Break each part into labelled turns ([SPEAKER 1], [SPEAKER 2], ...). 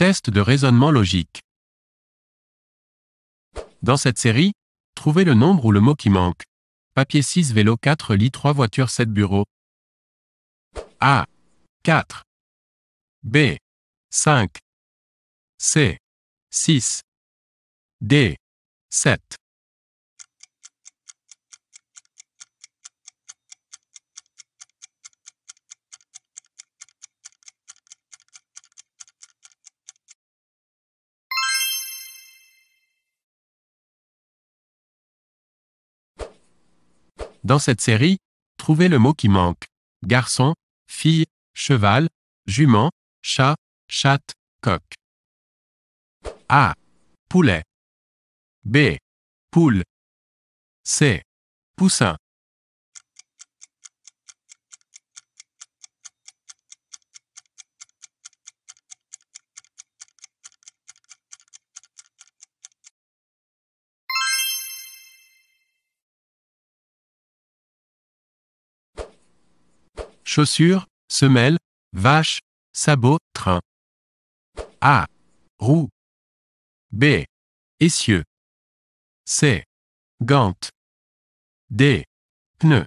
[SPEAKER 1] Test de raisonnement logique. Dans cette série, trouvez le nombre ou le mot qui manque. Papier 6 vélo 4 lit 3 voitures 7 Bureau A. 4. B. 5.
[SPEAKER 2] C. 6. D. 7.
[SPEAKER 1] Dans cette série, trouvez le mot qui manque. Garçon, fille, cheval, jument, chat, chatte,
[SPEAKER 2] coq. A. Poulet. B. Poule. C. Poussin. chaussures, semelles, vaches, sabots, train. A. Roue. B. Essieux. C. gant D. Pneus.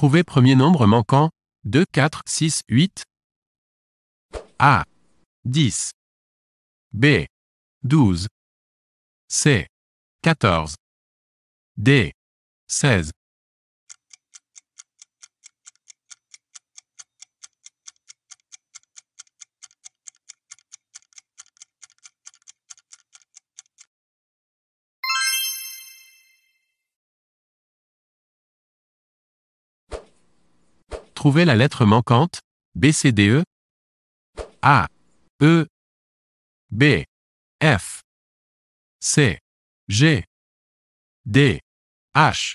[SPEAKER 1] Trouvez premier nombre manquant. 2, 4, 6, 8. A. 10.
[SPEAKER 2] B. 12. C. 14. D. 16. Trouvez la lettre manquante, b c d e A, E, B, F, C, G, D, H.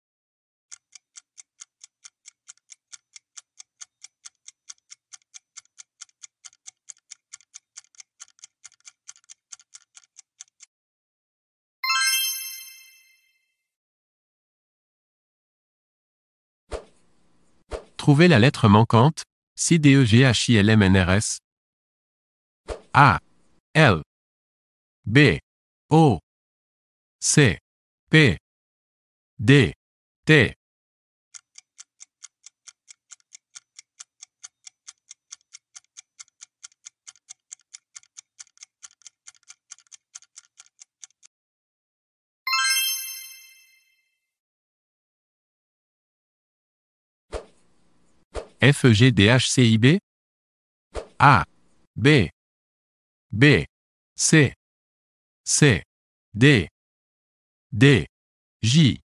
[SPEAKER 2] Trouvez la lettre manquante, C-D-E-G-H-I-L-M-N-R-S. A. L. B. O. C. P. D. T. F-E-G-D-H-C-I-B? A B B C C D D J